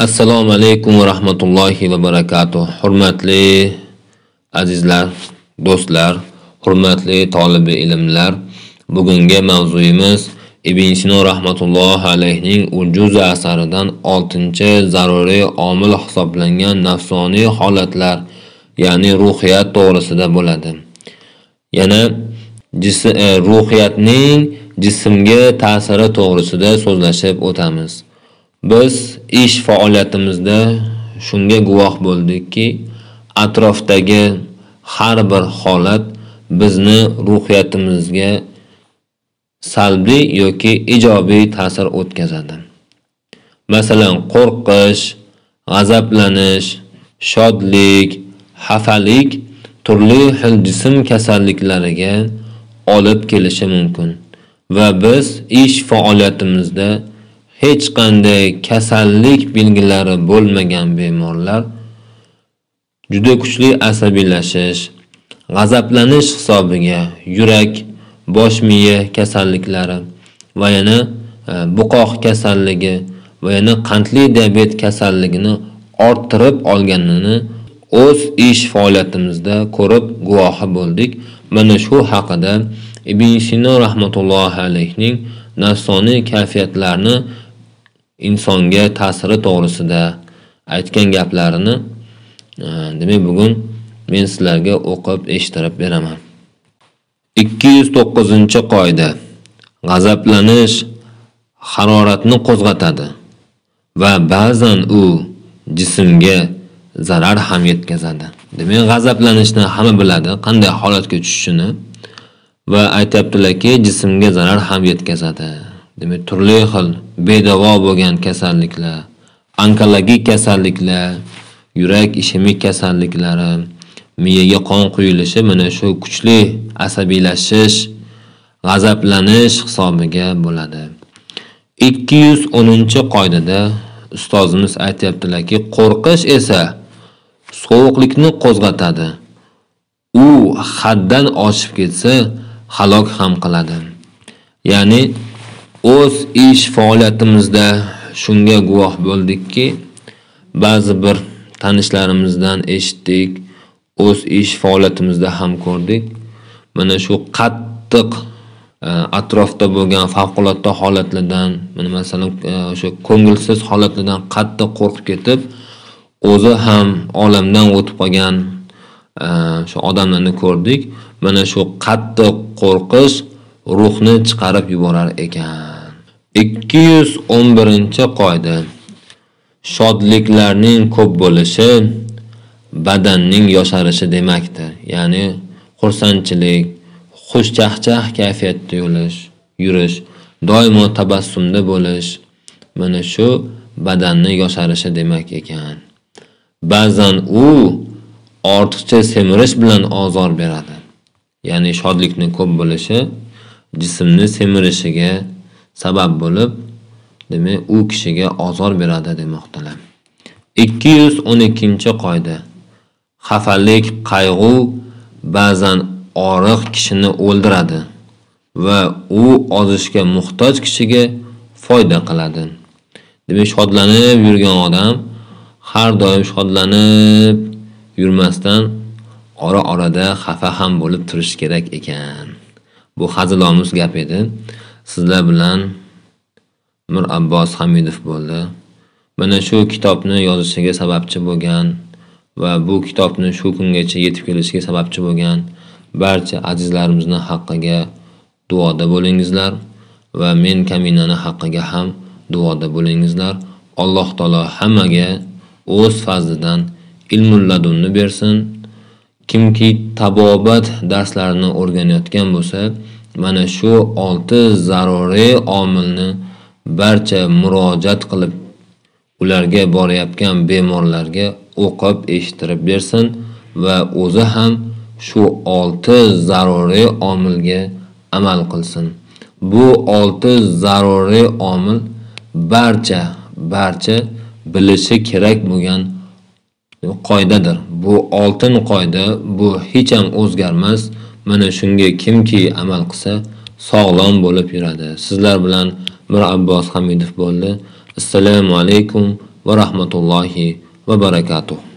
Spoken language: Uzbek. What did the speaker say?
assalomu alaykum va rahmatullohi va barakatuh hurmatli azizlar do'stlar hurmatli tolibi ilmlar bugungi mavzuyimiz ibn sino rahmatullohi alayhning uljuz asaridan 6 zaruriy omil hisoblangan nafsoniy holatlar ya'ni ruhiyat to'g'risida bo'ladi yana e, ruhiyatning jismga ta'siri to'g'risida so'zlashib o'tamiz Biz ish faoliyatimizda shunga guvoh bo'ldikki, atrofdagi har bir holat bizni ruhiyatimizga salbiy yoki ijobiy ta'sir o'tkazadi. Masalan, qo'rqish, g'azablanish, shodlik, xafalik turli xil jism kasalliklariga olib kelishi mumkin va biz ish faoliyatimizda hech qanday kasallik belgilari bo'lmagan bemorlar juda kuchli asabiylashish g'azablanish hisobiga yurak bosh miya kasalliklari va yana e, buqoq kasalligi va yana qandli diabet kasalligini orttirib olganini o'z ish faoliyatimizda ko'rib guvohi bo'ldik mana shu haqida ibn sino rahmatullohi alayhning nafsoniy kayfiyatlarni insonga ta'siri to'g'risida aytgan gaplarini e, demak bugun men sizlarga o'qib eshittirib beraman ikki yuz to'qqizinchi qoida g'azablanish haroratni qo'zg'atadi va ba'zan u jismga zarar ham yetkazadi demak g'azablanishni hamma biladi qanday holatga tushishini va aytyaptilarki jismga zarar ham yetkazadi demak turli xil bedavo bo'lgan kasalliklar onkologik kasalliklar yurak ishemik kasalliklari miyaga qon quyilishi mana shu kuchli asabiylashish g'azablanish hisobiga bo'ladi ikki yuz o'ninchi qoidada ustozimiz aytyaptilarki qo'rqish esa sovuqlikni qo'zg'atadi u haddan oshib ketsa halok ham qiladi ya'ni o'z ish faoliyatimizda shunga guvoh bo'ldikki ba'zi bir tanishlarimizdan eshitdik o'z ish faoliyatimizda ham ko'rdik mana shu qattiq e, atrofda bo'lgan favqulodda holatlardan mana masalan e, o'sha ko'ngilsiz holatlardan qattiq qo'rqib ketib o'zi ham olamdan o'tib qolgan e, shu odamlarni ko'rdik mana shu qattiq qo'rqish ruhni chiqarib yuborar ekan. 211-qoida. Shodliklarning ko'p bo'lishi badanning yosharishi demakdir. Ya'ni xursandchilik, xushchaqchaq kayfiyatda yurish, yurish, doimo tabassumda bo'lish mana shu badanni yosharishi demak ekan. Ba'zan u ortiqcha semirish bilan ozor beradi. Ya'ni shodlikni ko'p bo'lishi jismni semirishiga sabab bo'lib demak u kishiga ozor beradi demoqdalar ikki yuz o'n ikkinchi qoida xafalik qayg'u ba'zan oriq kishini o'ldiradi va u ozishga muhtoj kishiga foyda qiladi demak shodlanib yurgan odam har doim shodlanib yurmasdan ora orada xafa ham bo'lib turish kerak ekan Bu hazilomuz gap edi. Sizlar bilan Mir Abbos Hamidov bo'ldi. Mana shu kitobni yozishiga sababchi bo'lgan va bu kitobni shu kungacha yetib kelishiga sababchi bo'lgan barcha azizlarimizni haqqiga duoda bo'lingizlar va men kaminani haqqiga ham duoda bo'lingizlar. Alloh taolo hammaga o'z fazlidan ilmul ladunni bersin. kimki tabobat darslarini o'rganayotgan bo'lsa mana shu 6 zaruriy omilni barcha murojaat qilib ularga borayotgan bemorlarga o'qib eshittirib bersin va o'zi ham shu 6 zaruriy omilga amal qilsin bu 6 zaruriy omil barcha barcha bilishi kerak bo'lgan qoidadir bu oltin qoida bu hech ham o'zgarmas mana shunga kimki amal qilsa sog'lom bo'lib yuradi sizlar bilan mir abbos hamidov bo'ldi assalomu alaykum va rahmatullohi va barakatuh